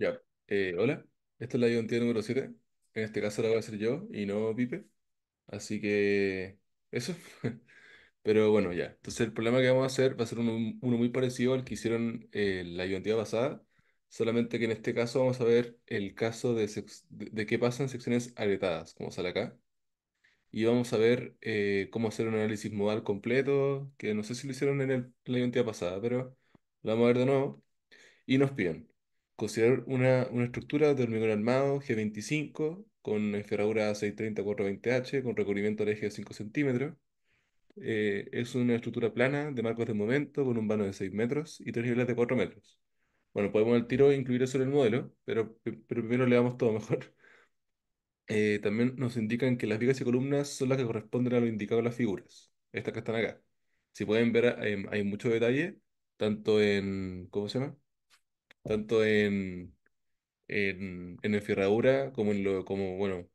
Ya, eh, hola, esta es la identidad número 7. En este caso la voy a hacer yo y no Pipe. Así que eso. Pero bueno, ya. Entonces el problema que vamos a hacer va a ser uno, muy parecido al que hicieron eh, la identidad pasada, solamente que en este caso vamos a ver el caso de, de, qué pasa en secciones agrietadas, como sale acá. Y vamos a ver eh, cómo hacer un análisis modal completo, que no sé si lo hicieron en, la identidad pasada, pero lo vamos a ver de nuevo. Y nos piden considerar una, estructura de hormigón armado G25 con enferradura 630-420H con recubrimiento al eje de 5 centímetros. Eh, es una estructura plana de marcos de momento con un vano de 6 metros y tres niveles de 4 metros. Bueno, podemos el tiro incluir eso en el modelo, pero, primero le damos todo mejor. Eh, también nos indican que las vigas y columnas son las que corresponden a lo indicado en las figuras, estas que están acá. Si pueden ver, eh, hay mucho detalle, tanto en, ¿cómo se llama? tanto en, en, en como en lo, como, bueno,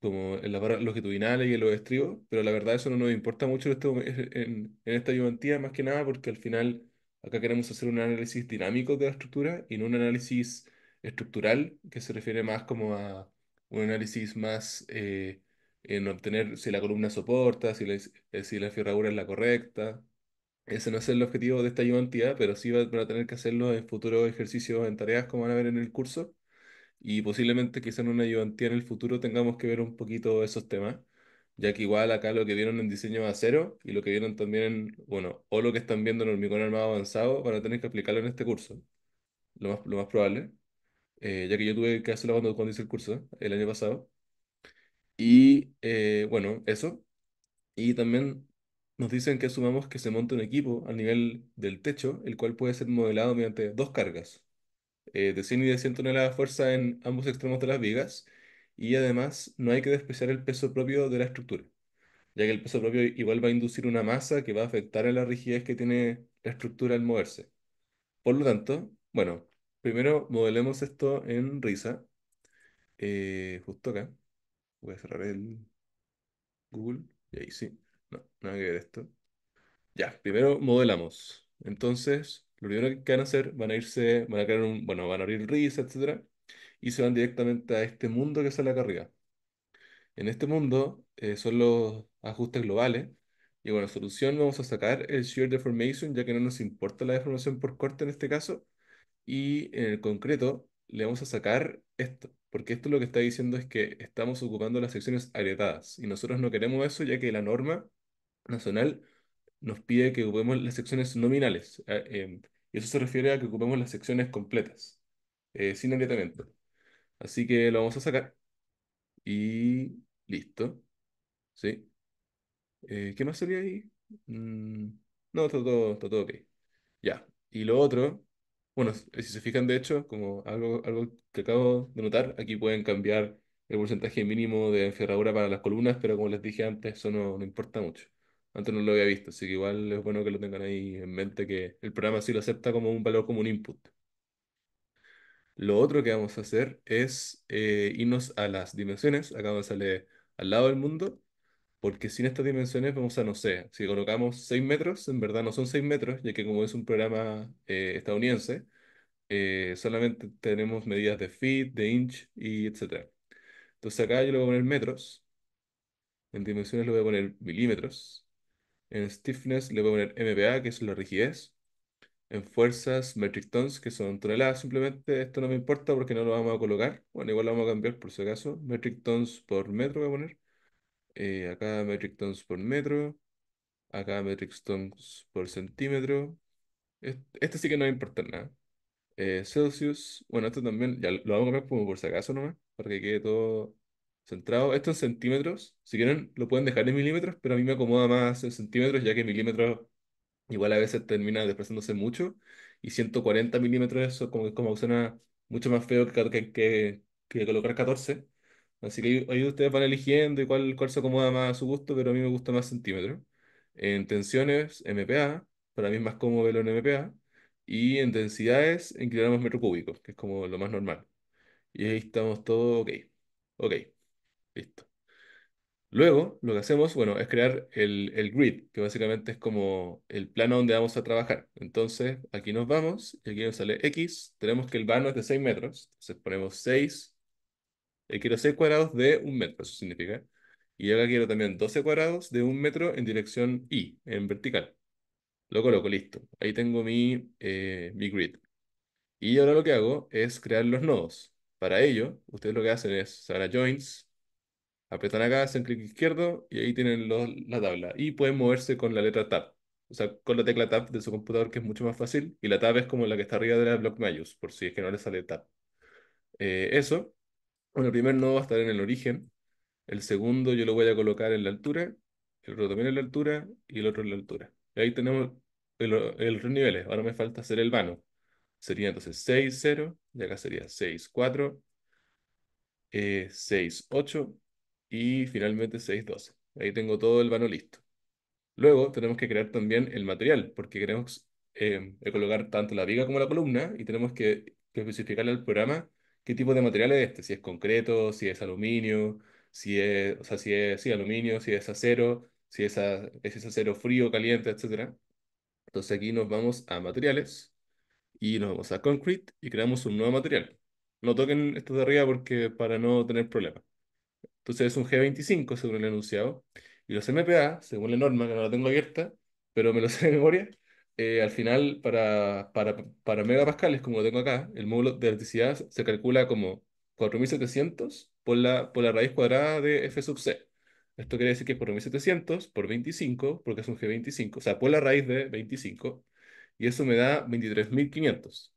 como en las barras longitudinales y en los estribos, pero la verdad eso no nos importa mucho en, este esta ayudantía más que nada porque al final acá queremos hacer un análisis dinámico de la estructura y no un análisis estructural que se refiere más como a un análisis más eh, en obtener si la columna soporta, si la, eh, si la es la correcta, ese no es el objetivo de esta ayudantía, pero sí van a tener que hacerlo en futuros ejercicios, en tareas como van a ver en el curso. Y posiblemente quizá en una ayudantía en el futuro tengamos que ver un poquito esos temas, ya que igual acá lo que vieron en diseño acero y lo que vieron también en, bueno, o lo que están viendo en hormigón armado avanzado, van a tener que aplicarlo en este curso. Lo más, más probable, eh, ya que yo tuve que hacerlo cuando, cuando hice el curso, el año pasado. Y eh, bueno, eso. Y también nos dicen que asumamos que se monta un equipo al nivel del techo, el cual puede ser modelado mediante dos cargas, eh, de 100 y de 100 toneladas de fuerza en ambos extremos de las vigas, y además no hay que despreciar el peso propio de la estructura, ya que el peso propio igual va a inducir una masa que va a afectar a la rigidez que tiene la estructura al moverse. Por lo tanto, bueno, primero modelemos esto en risa, eh, justo acá. Voy a cerrar el Google, y ahí sí. Nada que ver esto. Ya, primero modelamos. Entonces, lo primero que van a hacer, van a irse, van a crear bueno, van a abrir el RIS, etcétera, y se van directamente a este mundo que sale acá arriba. En este mundo eh, son los ajustes globales. Y bueno, solución vamos a sacar el shear deformation, ya que no nos importa la deformación por corte en este caso. Y en el concreto le vamos a sacar esto, porque esto lo que está diciendo es que estamos ocupando las secciones agrietadas. Y nosotros no queremos eso, ya que la norma Nacional nos pide que ocupemos las secciones nominales. Eh, em, y eso se refiere a que ocupemos las secciones completas, eh, sin agrietamiento. Así que lo vamos a sacar. Y listo. ¿Sí? Eh, ¿Qué más sería ahí? Mm, no, está todo, todo ok. Ya. Y lo otro, bueno, si se fijan, de hecho, como algo, algo que acabo de notar, aquí pueden cambiar el porcentaje mínimo de enferradura para las columnas, pero como les dije antes, eso no, no importa mucho. Antes no lo había visto, así que igual es bueno que lo tengan ahí en mente, que el programa sí lo acepta como un valor, como un input. Lo otro que vamos a hacer es eh, irnos a las dimensiones. Acá vamos a salir al lado del mundo, porque sin estas dimensiones vamos a, no sé, si colocamos 6 metros, en verdad no son 6 metros, ya que como es un programa eh, estadounidense, eh, solamente tenemos medidas de feet, de inch y etc. Entonces acá yo le voy a poner metros. En dimensiones le voy a poner milímetros. En stiffness le voy a poner MPA, que es la rigidez. En fuerzas, metric tons, que son toneladas. Simplemente esto no me importa porque no lo vamos a colocar. Bueno, igual lo vamos a cambiar por si acaso. Metric tons por metro voy a poner. Eh, acá metric tons por metro. Acá metric tons por centímetro. Este, sí que no va a importar nada. Eh, Celsius. Bueno, esto también, ya lo vamos a cambiar por si acaso nomás, para que quede todo centrado. Esto en centímetros. Si quieren, lo pueden dejar en milímetros, pero a mí me acomoda más en centímetros, ya que milímetros igual a veces termina desplazándose mucho. Y 140 milímetros, eso como, como suena mucho más feo que, que, que, colocar 14. Así que ahí ustedes van eligiendo y cuál, cuál se acomoda más a su gusto, pero a mí me gusta más centímetros. En tensiones, MPA, para mí es más cómodo verlo en MPA. Y en densidades, en kilogramos metro cúbico, que es como lo más normal. Y ahí estamos todo ok. Ok. Listo. Luego, lo que hacemos, bueno, es crear el, grid, que básicamente es como el plano donde vamos a trabajar. Entonces, aquí nos vamos, y aquí nos sale X, tenemos que el vano es de 6 metros, entonces ponemos 6, y eh, quiero 6 cuadrados de 1 metro, eso significa. Y ahora quiero también 12 cuadrados de 1 metro en dirección Y, en vertical. Lo coloco, listo. Ahí tengo mi, eh, mi grid. Y ahora lo que hago es crear los nodos. Para ello, ustedes lo que hacen es, se a Apretan acá, hacen clic izquierdo y ahí tienen la tabla. Y pueden moverse con la letra Tab. O sea, con la tecla Tab de su computador, que es mucho más fácil. Y la Tab es como la que está arriba de la Block Mayus, por si es que no le sale Tab. Eh, eso. Bueno, el primer nodo va a estar en el origen. El segundo yo lo voy a colocar en la altura. El otro también en la altura. Y el otro en la altura. Y ahí tenemos el, los niveles. Ahora me falta hacer el vano. Sería entonces 6, 0. Y acá sería 6, 4. 6, 8 y finalmente 6.12. Ahí tengo todo el vano listo. Luego tenemos que crear también el material, porque queremos eh, eh, colocar tanto la viga como la columna y tenemos que, especificarle al programa qué tipo de material es este, si es concreto, si es aluminio, si es, o sea, si aluminio, si es acero, si es, acero frío, caliente, etc. Entonces aquí nos vamos a materiales y nos vamos a concrete y creamos un nuevo material. No toquen esto de arriba porque para no tener problemas. Entonces es un G25 según el enunciado. Y los MPA, según la norma, que no la tengo abierta, pero me lo sé de memoria, eh, al final para, para, para megapascales, como lo tengo acá, el módulo de electricidad se calcula como 4700 por la, por la raíz cuadrada de F sub C. Esto quiere decir que es 4700 por 25, porque es un G25, o sea, por la raíz de 25, y eso me da 23500.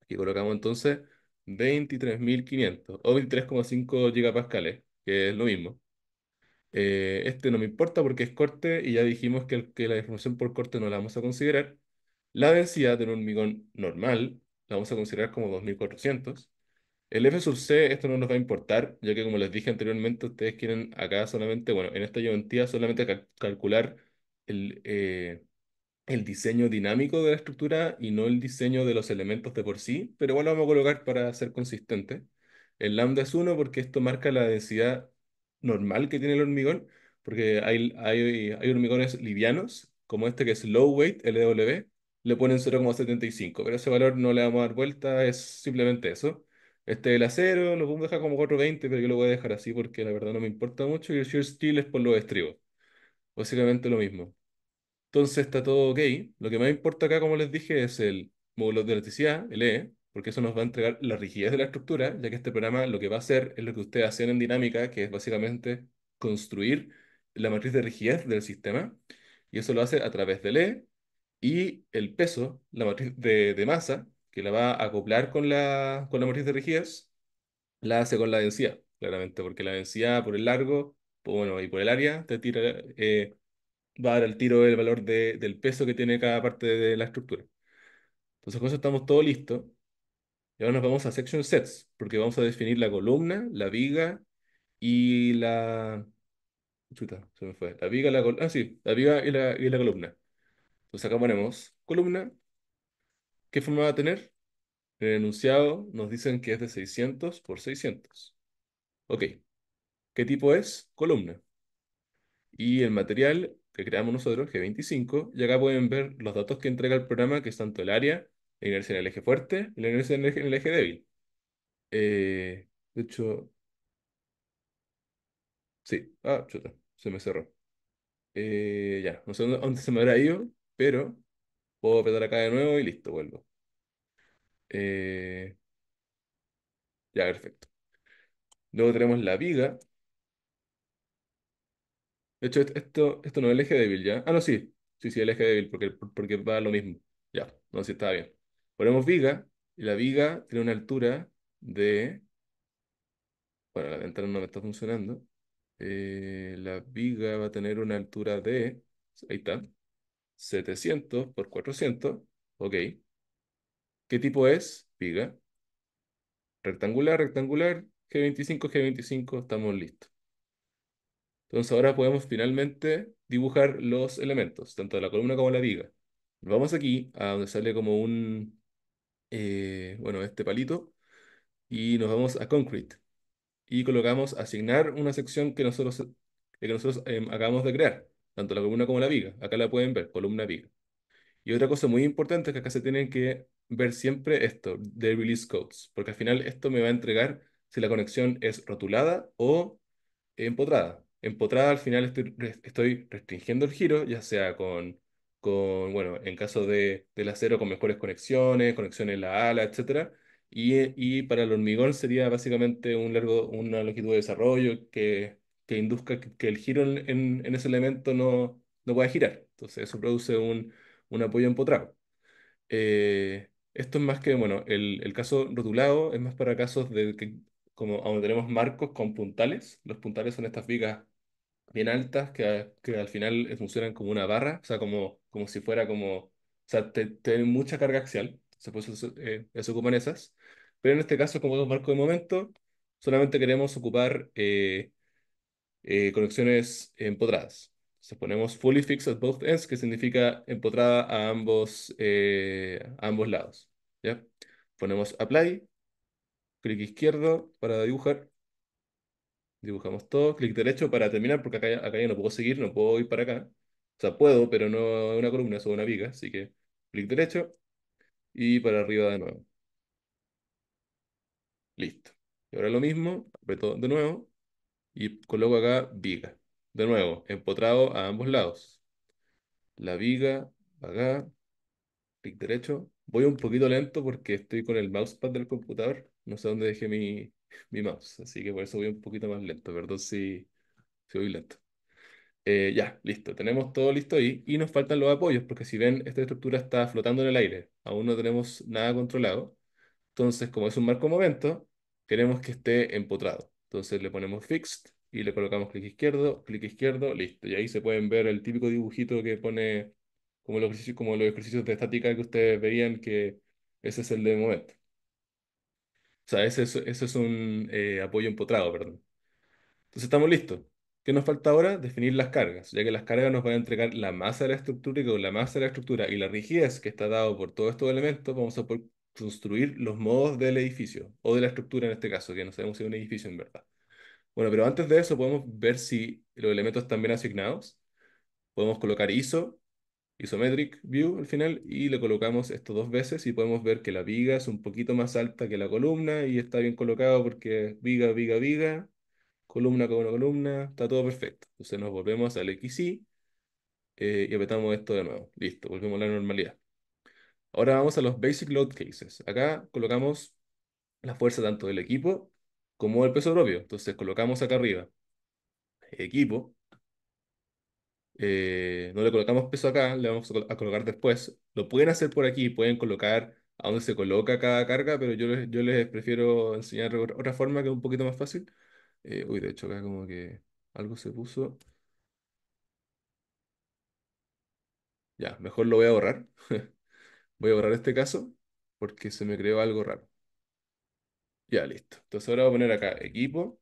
Aquí colocamos entonces 23.500 o 23,5 gigapascales, que es lo mismo. Eh, este no me importa porque es corte y ya dijimos que, que la deformación por corte no la vamos a considerar. La densidad de un hormigón normal la vamos a considerar como 2400. El F sub C, esto no nos va a importar, ya que como les dije anteriormente, ustedes quieren acá solamente, bueno, en esta geometría solamente calcular el, eh, el diseño dinámico de la estructura y no el diseño de los elementos de por sí, pero igual lo vamos a colocar para ser consistente. El lambda es 1 porque esto marca la densidad normal que tiene el hormigón, porque hay, hay, hay hormigones livianos, como este que es low weight, LW, le ponen 0,75, pero ese valor no le vamos a dar vuelta, es simplemente eso. Este es el acero, lo podemos dejar como 420, pero yo lo voy a dejar así porque la verdad no me importa mucho, y el shear steel es por los estribos. Básicamente lo mismo. Entonces está todo ok. Lo que más importa acá, como les dije, es el módulo de elasticidad, el E, porque eso nos va a entregar la rigidez de la estructura, ya que este programa lo que va a hacer es lo que ustedes hacen en dinámica, que es básicamente construir la matriz de rigidez del sistema, y eso lo hace a través del E, y el peso, la matriz de, masa, que la va a acoplar con la, con la matriz de rigidez, la hace con la densidad, claramente, porque la densidad por el largo, bueno, y por el área, te tira... Eh, va a dar al tiro el valor del peso que tiene cada parte de la estructura. Entonces con eso estamos todo listo. Y ahora nos vamos a section sets, porque vamos a definir la columna, la viga y la... Chuta, se me fue. La viga, la Ah, sí, la viga y la, y la columna. Entonces acá ponemos columna. ¿Qué forma va a tener? En el enunciado nos dicen que es de 600 por 600. Ok. ¿Qué tipo es? Columna. Y el material que creamos nosotros, G25, y acá pueden ver los datos que entrega el programa, que es tanto el área, la inercia en el eje fuerte y la inercia en el eje, débil. Eh, de hecho... Sí, ah, chuta, se me cerró. Eh, ya, no sé dónde, se me habrá ido, pero puedo apretar acá de nuevo y listo, vuelvo. Eh, ya, perfecto. Luego tenemos la viga, de hecho, esto, esto no es el eje débil, ¿ya? Ah, no, sí. Sí, sí, el eje débil, porque, porque va lo mismo. Ya, no, si está bien. Ponemos viga, y la viga tiene una altura de... Bueno, la ventana no me está funcionando. Eh, la viga va a tener una altura de... Ahí está. 700 por 400. Ok. ¿Qué tipo es? Viga. Rectangular, rectangular. G25, G25. Estamos listos. Entonces ahora podemos finalmente dibujar los elementos, tanto la columna como la viga. Vamos aquí a donde sale como un, eh, bueno, este palito, y nos vamos a Concrete. Y colocamos asignar una sección que nosotros, que nosotros em, acabamos de crear, tanto la columna como la viga. Acá la pueden ver, columna viga. Y otra cosa muy importante es que acá se tienen que ver siempre esto, de release codes, porque al final esto me va a entregar si la conexión es rotulada o empotrada empotrada, al final estoy, estoy restringiendo el giro, ya sea con, con bueno, en caso de, del acero, con mejores conexiones, conexiones en la ala, etc. Y, y, para el hormigón sería básicamente un largo, una longitud de desarrollo que, que induzca que, el giro en, en, ese elemento no, no pueda girar. Entonces eso produce un, un apoyo empotrado. Eh, esto es más que, bueno, el, el, caso rotulado es más para casos de que, como donde tenemos marcos con puntales, los puntales son estas vigas bien altas que, que al final eh, funcionan como una barra, o sea, como, como si fuera como, o sea, tienen mucha carga axial, se, puede, eh, ocupan esas, pero en este caso, como dos marco de momento, solamente queremos ocupar eh, eh, conexiones empotradas. sea, ponemos fully fixed at both ends, que significa empotrada a ambos, a ambos lados. ¿ya? Ponemos apply, clic izquierdo para dibujar, Dibujamos todo, clic derecho para terminar, porque acá, ya no puedo seguir, no puedo ir para acá. O sea, puedo, pero no es una columna, es una viga, así que clic derecho y para arriba de nuevo. Listo. Y ahora lo mismo, aprieto de nuevo y coloco acá viga. De nuevo, empotrado a ambos lados. La viga, acá, clic derecho. Voy un poquito lento porque estoy con el mousepad del computador. No sé dónde dejé mi, mi mouse, así que por eso voy un poquito más lento, perdón si, voy lento. Eh, ya, listo, tenemos todo listo ahí y nos faltan los apoyos, porque si ven, esta estructura está flotando en el aire, aún no tenemos nada controlado. Entonces, como es un marco momento, queremos que esté empotrado. Entonces le ponemos fixed y le colocamos clic izquierdo, clic izquierdo, listo. Y ahí se pueden ver el típico dibujito que pone como los como los ejercicios de estática que ustedes veían que ese es el de momento. O sea, ese, es, un eh, apoyo empotrado, perdón. Entonces estamos listos. ¿Qué nos falta ahora? Definir las cargas, ya que las cargas nos van a entregar la masa de la estructura y con la masa de la estructura y la rigidez que está dado por todos estos elementos vamos a poder construir los modos del edificio o de la estructura en este caso, que no sabemos si es un edificio en verdad. Bueno, pero antes de eso podemos ver si los elementos están bien asignados. Podemos colocar ISO isometric view al final y le colocamos esto dos veces y podemos ver que la viga es un poquito más alta que la columna y está bien colocado porque viga, viga, viga, columna con una columna, está todo perfecto. Entonces nos volvemos al XY eh, y apretamos esto de nuevo. Listo, volvemos a la normalidad. Ahora vamos a los basic load cases. Acá colocamos la fuerza tanto del equipo como del peso propio. Entonces colocamos acá arriba equipo eh, no le colocamos peso acá, le vamos a, colocar después. Lo pueden hacer por aquí, pueden colocar a donde se coloca cada carga, pero yo les, yo les prefiero enseñar otra forma que es un poquito más fácil. Eh, uy, de hecho acá como que algo se puso. Ya, mejor lo voy a borrar. voy a borrar este caso porque se me creó algo raro. Ya, listo. Entonces ahora voy a poner acá equipo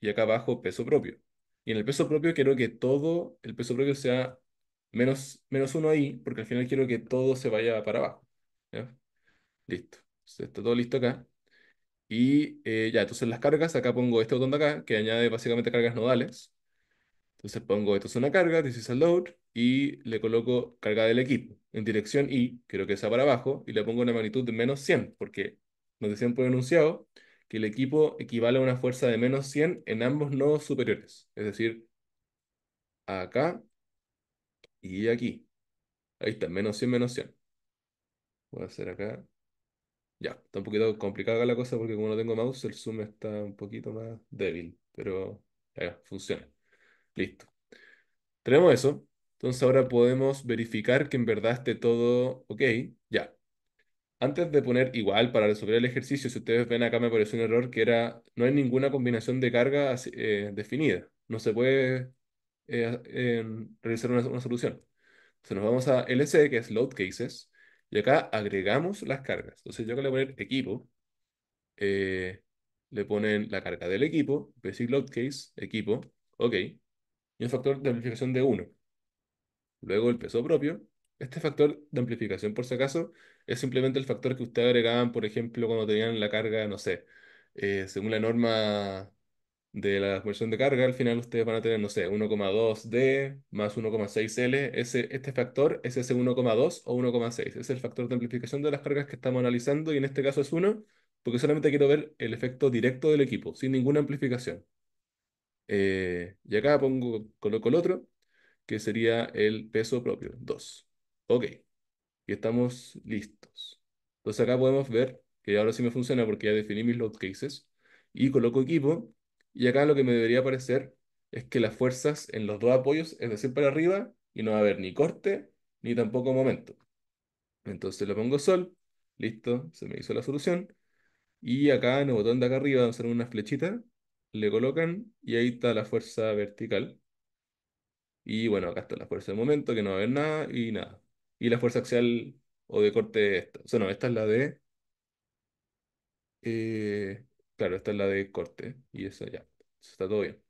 y acá abajo peso propio. Y en el peso propio quiero que todo el peso propio sea menos, menos uno ahí, porque al final quiero que todo se vaya para abajo. Listo. está todo listo acá. Y eh, ya, entonces las cargas, acá pongo este botón de acá, que añade básicamente cargas nodales. Entonces pongo, esto es una carga, this is a load, y le coloco carga del equipo en dirección Y, creo que sea para abajo, y le pongo una magnitud de menos 100, porque nos decían por enunciado el equipo equivale a una fuerza de menos 100 en ambos nodos superiores, es decir, acá y aquí. Ahí está, menos 100, menos 100. Voy a hacer acá. Ya, está un poquito complicada la cosa porque como no tengo mouse, el zoom está un poquito más débil, pero ya, funciona. Listo. Tenemos eso. Entonces ahora podemos verificar que en verdad esté todo ok. Antes de poner igual para resolver el ejercicio, si ustedes ven acá me apareció un error que era, no hay ninguna combinación de carga eh, definida. No se puede eh, em, realizar una, solución. Entonces nos vamos a LC, que es Load Cases, y acá agregamos las cargas. Entonces yo acá le voy poner equipo, eh, le ponen la carga del equipo, decir Load Case, equipo, ok, y un factor de amplificación de 1. Luego el peso propio, este factor de amplificación, por si acaso, es simplemente el factor que ustedes agregaban, por ejemplo, cuando tenían la carga, no sé, eh, según la norma de la conversión de carga, al final ustedes van a tener, no sé, 1,2D más 1,6L. Ese, este factor es ese 1,2 o 1,6. Es el factor de amplificación de las cargas que estamos analizando y en este caso es 1, porque solamente quiero ver el efecto directo del equipo, sin ninguna amplificación. Eh, y acá pongo, coloco el otro, que sería el peso propio, 2. Ok y estamos listos. Entonces acá podemos ver que ahora sí me funciona porque ya definí mis load cases y coloco equipo y acá lo que me debería aparecer es que las fuerzas en los dos apoyos es decir para arriba y no va a haber ni corte ni tampoco momento. Entonces le pongo sol, listo, se me hizo la solución. Y acá en el botón de acá arriba vamos a hacer una flechita, le colocan y ahí está la fuerza vertical. Y bueno, acá está la fuerza de momento, que no va a haber nada y nada y la fuerza axial o de corte. Esta. O no, esta es la de. Eh, claro, esta es la de corte y esa ya. Está todo bien.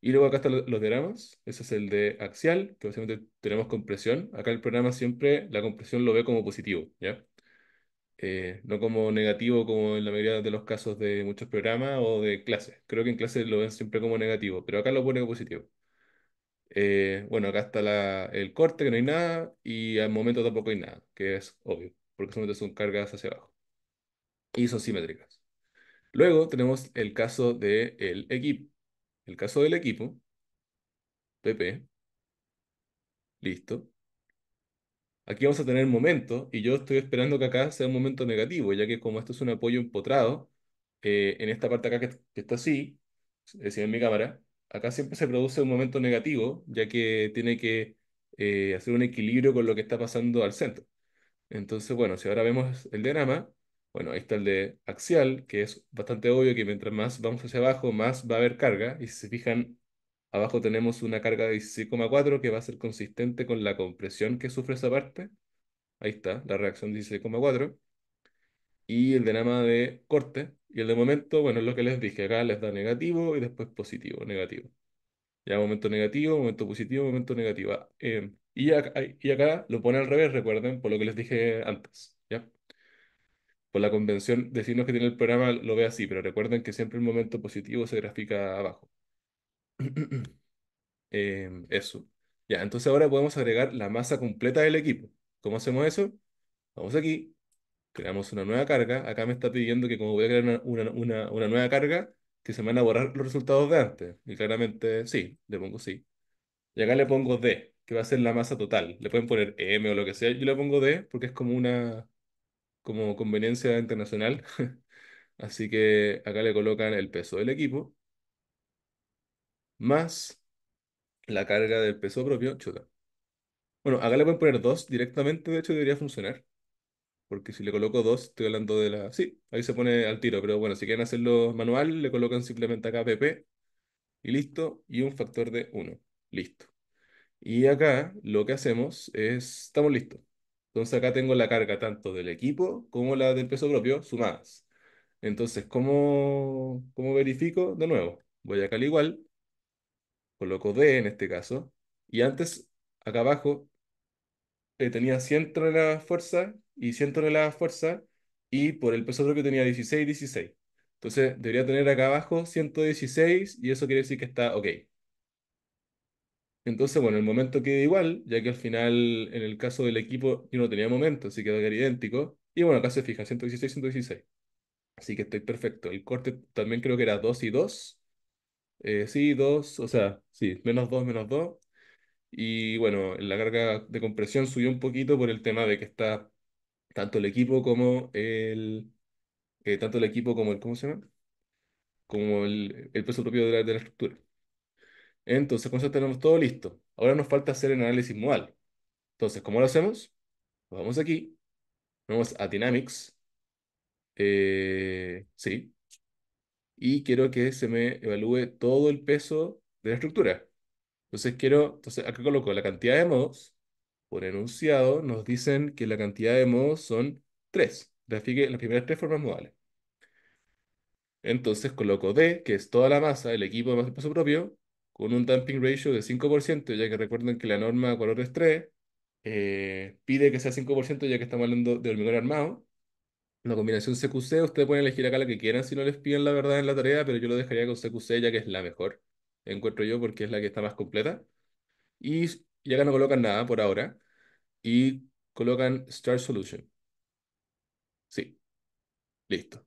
Y luego acá están los diagramas. Ese es el de axial, que básicamente tenemos compresión. Acá el programa siempre la compresión lo ve como positivo, ¿ya? Eh, no como negativo como en la mayoría de los casos de muchos programas o de clases. Creo que en clases lo ven siempre como negativo, pero acá lo pone como positivo. Eh, bueno, acá está el corte, que no hay nada, y al momento tampoco hay nada, que es obvio, porque solamente son cargas hacia abajo. Y son simétricas. Luego tenemos el caso del equipo. El caso del equipo, PP, listo. Aquí vamos a tener momento, y yo estoy esperando que acá sea un momento negativo, ya que como esto es un apoyo empotrado, eh, en esta parte acá que, está así, es decir, en mi cámara, acá siempre se produce un momento negativo, ya que tiene que eh, hacer un equilibrio con lo que está pasando al centro. Entonces, bueno, si ahora vemos el diagrama, bueno, ahí está el de axial, que es bastante obvio que mientras más vamos hacia abajo, más va a haber carga. Y si se fijan, abajo tenemos una carga de 16,4 que va a ser consistente con la compresión que sufre esa parte. Ahí está, la reacción de 16,4. Y el diagrama de corte, y el de momento, bueno, es lo que les dije, acá les da negativo y después positivo, negativo. Ya momento negativo, momento positivo, momento negativo. Em, y, acá, y acá lo pone al revés, recuerden, por lo que les dije antes. ¿ya? Por la convención de signos que tiene el programa lo ve así, pero recuerden que siempre el momento positivo se grafica abajo. Em, eso. Ya, entonces ahora podemos agregar la masa completa del equipo. ¿Cómo hacemos eso? Vamos aquí, creamos una nueva carga. Acá me está pidiendo que como voy a crear una, una, una, nueva carga, que se me van a borrar los resultados de antes. Y claramente sí, le pongo sí. Y acá le pongo D, que va a ser la masa total. Le pueden poner M o lo que sea. Yo le pongo D porque es como una como conveniencia internacional. Así que acá le colocan el peso del equipo más la carga del peso propio. Chuta. Bueno, acá le pueden poner 2 directamente, de hecho debería funcionar. Porque si le coloco dos, estoy hablando de la... Sí, ahí se pone al tiro, pero bueno, si quieren hacerlo manual, le colocan simplemente acá PP y listo, y un factor de 1, listo. Y acá lo que hacemos es, estamos listos. Entonces acá tengo la carga tanto del equipo como la del peso propio sumadas. Entonces, ¿cómo, cómo verifico? De nuevo, voy acá al igual, coloco D en este caso, y antes, acá abajo, eh, tenía 100 la fuerza y 100 toneladas fuerza, y por el peso propio tenía 16, 16. Entonces debería tener acá abajo 116 y eso quiere decir que está ok. Entonces, bueno, el momento queda igual, ya que al final, en el caso del equipo, yo no tenía momento, así que quedar idéntico. Y bueno, acá se fijan, 116, 116. Así que estoy perfecto. El corte también creo que era 2 y 2. Eh, sí, 2, o sea, sí, menos 2, menos 2. Y bueno, la carga de compresión subió un poquito por el tema de que está tanto el equipo como el, eh, tanto el equipo como el, ¿cómo se llama? Como el, peso propio de la, estructura. Entonces, con eso tenemos todo listo. Ahora nos falta hacer el análisis modal. Entonces, ¿cómo lo hacemos? vamos aquí, vamos a Dynamics, eh, sí, y quiero que se me evalúe todo el peso de la estructura. Entonces quiero, entonces acá coloco la cantidad de modos por enunciado, nos dicen que la cantidad de modos son tres, las primeras tres formas modales. Entonces coloco D, que es toda la masa, el equipo de masa de paso propio, con un dumping ratio de 5%, ya que recuerden que la norma color es eh, pide que sea 5% ya que estamos hablando de hormigón armado. La combinación CQC, ustedes pueden elegir acá la que quieran si no les piden la verdad en la tarea, pero yo lo dejaría con CQC ya que es la mejor, encuentro yo, porque es la que está más completa. Y y acá no colocan nada por ahora. Y colocan Start Solution. Sí. Listo.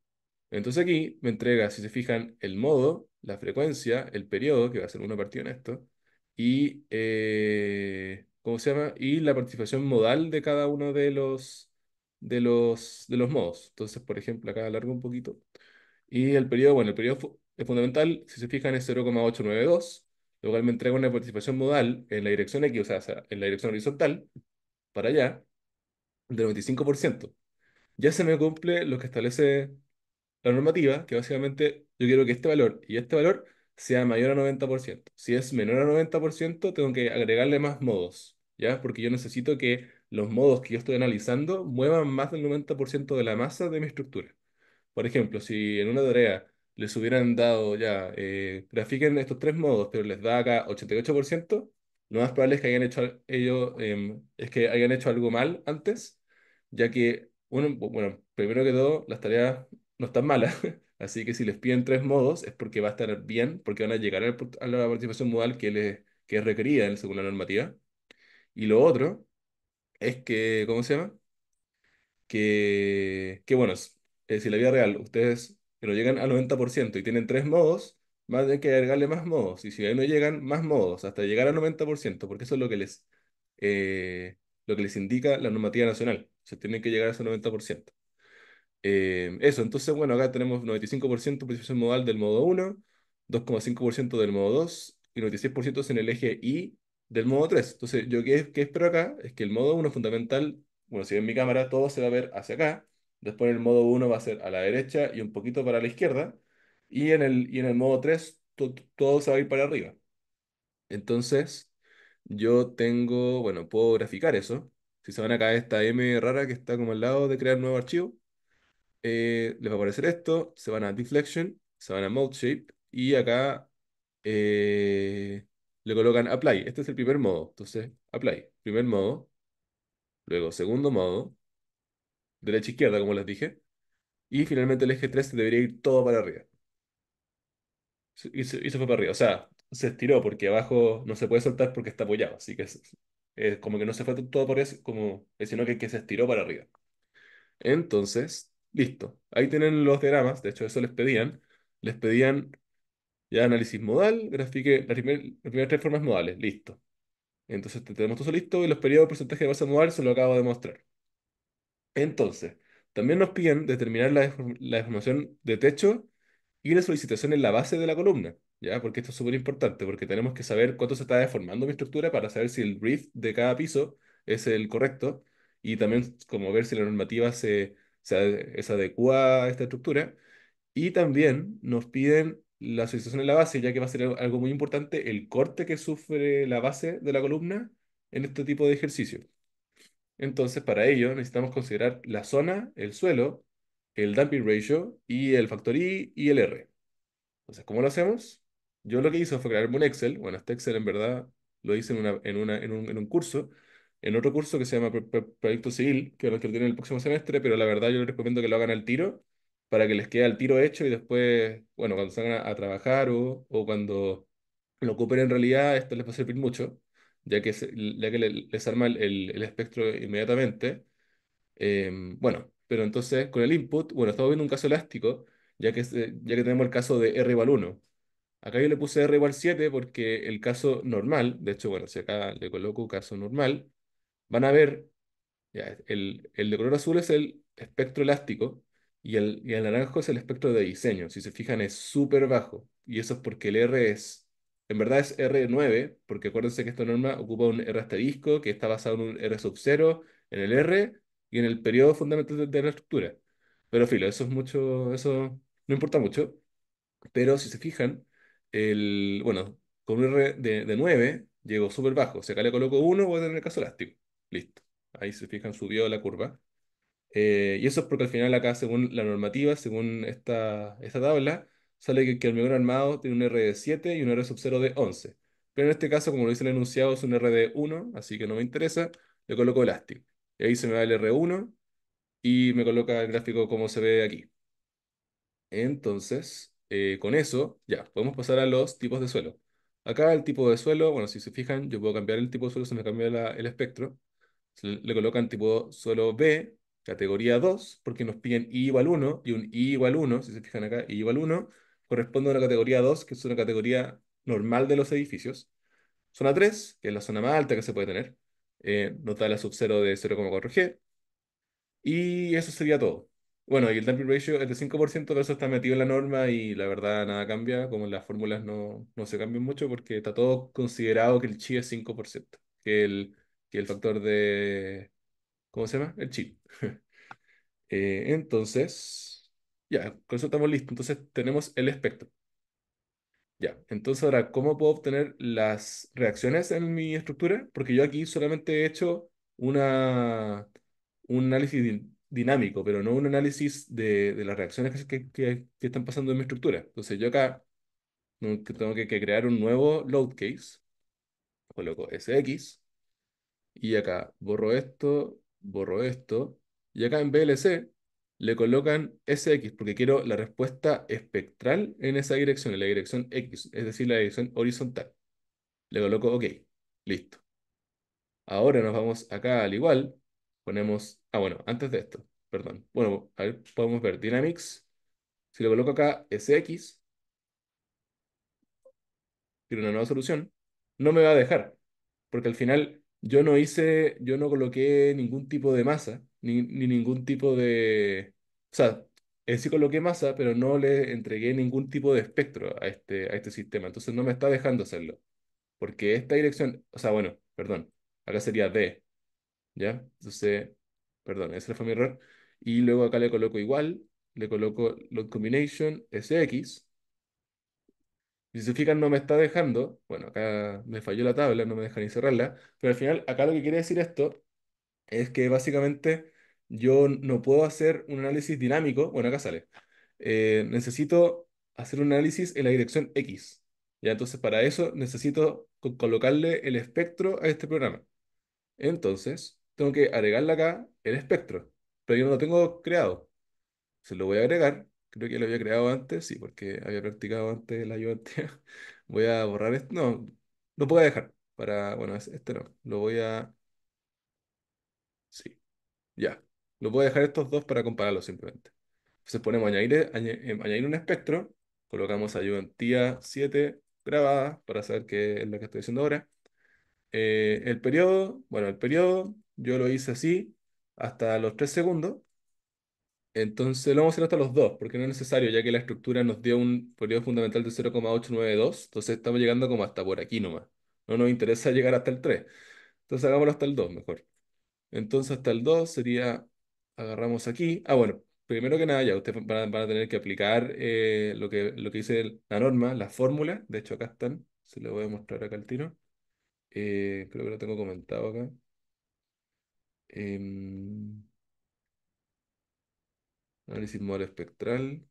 Entonces aquí me entrega, si se fijan, el modo, la frecuencia, el periodo, que va a ser una partido en esto, y, eh, ¿cómo se llama? y la participación modal de cada uno de los, de, los, de los modos. Entonces, por ejemplo, acá alargo un poquito. Y el periodo, bueno, el periodo es fundamental, si se fijan, es 0,892 lo cual me entrega una participación modal en la dirección X, o sea, en la dirección horizontal, para allá, del 95%. Ya se me cumple lo que establece la normativa, que básicamente yo quiero que este valor y este valor sea mayor a 90%. Si es menor a 90%, tengo que agregarle más modos, ¿ya? Porque yo necesito que los modos que yo estoy analizando muevan más del 90% de la masa de mi estructura. Por ejemplo, si en una tarea les hubieran dado ya, eh, grafiquen estos tres modos, pero les da acá 88%, lo más probable es que hayan hecho, ellos, em, es que hayan hecho algo mal antes, ya que, uno, bueno, primero que todo, las tareas no están malas, así que si les piden tres modos es porque va a estar bien, porque van a llegar a la participación modal que, les, que es en, según la normativa. Y lo otro es que, ¿cómo se llama? Que, que bueno, si la vida real ustedes no llegan al 90% y tienen tres modos, van a tener que agregarle más modos. Y si ahí no llegan, más modos, hasta llegar al 90%, porque eso es lo que les, eh, lo que les indica la normativa nacional. O sea, tienen que llegar a ese 90%. Eh, eso, entonces, bueno, acá tenemos 95% precisión modal del modo 1, 2,5% del modo 2 y 96% en el eje Y del modo 3. Entonces, yo qué espero acá es que el modo 1 fundamental, bueno, si ven mi cámara, todo se va a ver hacia acá, Después en el modo 1 va a ser a la derecha y un poquito para la izquierda. Y en el, y en el modo 3 todo se va a ir para arriba. Entonces, yo tengo, bueno, puedo graficar eso. Si se van acá a esta M rara que está como al lado de crear nuevo archivo, eh, les va a aparecer esto. Se van a Deflection, se van a Mode Shape y acá eh, le colocan Apply. Este es el primer modo. Entonces, Apply, primer modo. Luego, segundo modo derecha a e izquierda, como les dije. Y finalmente el eje 3 debería ir todo para arriba. Y se, fue para arriba. O sea, se estiró porque abajo no se puede soltar porque está apoyado. Así que es, como que no se fue todo por eso, como, eh, sino que, que se estiró para arriba. Entonces, listo. Ahí tienen los diagramas. De hecho, eso les pedían. Les pedían ya análisis modal, grafique las primeras, tres formas modales. Listo. Entonces tenemos todo listo y los periodos de porcentaje de base modal se lo acabo de mostrar. Entonces, también nos piden determinar la, deformación de techo y la solicitación en la base de la columna, ¿ya? Porque esto es súper importante, porque tenemos que saber cuánto se está deformando mi estructura para saber si el brief de cada piso es el correcto y también como ver si la normativa es adecuada a esta estructura. Y también nos piden la solicitación en la base, ya que va a ser algo muy importante el corte que sufre la base de la columna en este tipo de ejercicio. Entonces, para ello necesitamos considerar la zona, el suelo, el dumping ratio y el factor I y el R. Entonces, ¿cómo lo hacemos? Yo lo que hice fue crear un Excel. Bueno, este Excel en verdad lo hice en, una, en, una, en, un, curso, en otro curso que se llama Proyecto Civil, que lo que tienen el próximo semestre, pero la verdad yo les recomiendo que lo hagan al tiro para que les quede al tiro hecho y después, bueno, cuando salgan a, trabajar o, o cuando lo ocupen en realidad, esto les va a servir mucho ya que, que les arma el, espectro inmediatamente. Em, bueno, pero entonces con el input, bueno, estamos viendo un caso elástico, ya que, ya que tenemos el caso de R igual 1. Acá yo le puse R igual 7 porque el caso normal, de hecho, bueno, si acá le coloco caso normal, van a ver, el, de color azul es el espectro elástico y el, y el naranjo es el espectro de diseño. Si se fijan, es súper bajo. Y eso es porque el R es en verdad es R9, porque acuérdense que esta norma ocupa un R asterisco que está basado en un R sub 0, en el R y en el periodo fundamental de, la estructura. Pero filo, eso es mucho, eso no importa mucho. Pero si se fijan, el, bueno, con un R de, 9 llegó súper bajo. si acá le coloco 1, voy a tener el caso elástico. Listo. Ahí se fijan, subió la curva. Eh, y eso es porque al final acá, según la normativa, según esta, esta tabla, sale que, el mejor armado tiene un R de 7 y un R sub 0 de 11. Pero en este caso, como lo dice el enunciado, es un R de 1, así que no me interesa, le coloco elastic. Y ahí se me da el R1 y me coloca el gráfico como se ve aquí. Entonces, eh, con eso, ya, podemos pasar a los tipos de suelo. Acá el tipo de suelo, bueno, si se fijan, yo puedo cambiar el tipo de suelo, se me cambia el espectro. Le colocan tipo suelo B, categoría 2, porque nos piden I igual 1, y un I igual 1, si se fijan acá, I igual 1, corresponde a una categoría 2, que es una categoría normal de los edificios. Zona 3, que es la zona más alta que se puede tener, eh, nota la sub 0 de 0,4G. Y eso sería todo. Bueno, y el Damping ratio es de 5%, pero eso está metido en la norma y la verdad nada cambia, como las fórmulas no, no se cambian mucho porque está todo considerado que el chi es 5%, que el, que el factor de... ¿Cómo se llama? El chi. Eh, entonces, ya, con eso estamos listos. Entonces tenemos el espectro. Ya, entonces ahora, ¿cómo puedo obtener las reacciones en mi estructura? Porque yo aquí solamente he hecho una, un análisis dinámico, pero no un análisis de, de las reacciones que, que, están pasando en mi estructura. Entonces yo acá tengo que, que crear un nuevo load case. Coloco SX. Y acá borro esto, borro esto. Y acá en blc le colocan SX, porque quiero la respuesta espectral en esa dirección, en la dirección X, es decir, la dirección horizontal. Le coloco OK, listo. Ahora nos vamos acá al igual, ponemos, ah bueno, antes de esto, perdón. Bueno, a ver, podemos ver Dynamics, si le coloco acá SX, quiero una nueva solución, no me va a dejar, porque al final yo no hice, yo no coloqué ningún tipo de masa, ni, ni ningún tipo de, o sea, él sí coloqué masa, pero no le entregué ningún tipo de espectro a este, a este sistema. Entonces no me está dejando hacerlo. Porque esta dirección, o sea, bueno, perdón, acá sería D. ¿Ya? Entonces, perdón, ese fue mi error. Y luego acá le coloco igual, le coloco load combination SX. Si se fijan, no me está dejando. Bueno, acá me falló la tabla, no me deja ni cerrarla. Pero al final, acá lo que quiere decir esto es que básicamente yo no puedo hacer un análisis dinámico, bueno, acá sale, eh, necesito hacer un análisis en la dirección X. ¿ya? Entonces, para eso necesito colocarle el espectro a este programa. Entonces, tengo que agregarle acá el espectro, pero yo no lo tengo creado. Se lo voy a agregar, creo que lo había creado antes, sí, porque había practicado antes la ayudante. voy a borrar esto, no, lo puedo dejar para, bueno, este no, lo voy a... Sí, ya. Lo voy a dejar estos dos para compararlo simplemente. Entonces ponemos em, añadir, un espectro, colocamos ayudantía 7 grabada para saber qué es lo que estoy diciendo ahora. Eh, el periodo, bueno, el periodo yo lo hice así hasta los 3 segundos. Entonces lo vamos a hacer hasta los 2, porque no es necesario, ya que la estructura nos dio un periodo fundamental de 0,892, entonces estamos llegando como hasta por aquí nomás. No nos interesa llegar hasta el 3. Entonces hagámoslo hasta el 2 mejor. Entonces hasta el 2 sería agarramos aquí. Ah, bueno, primero que nada, ya ustedes van a, tener que aplicar eh, lo, que, lo que dice la norma, La fórmula, De hecho, acá están. Se lo voy a mostrar acá al tiro. Eh, creo que lo tengo comentado acá. Em, análisis modal espectral.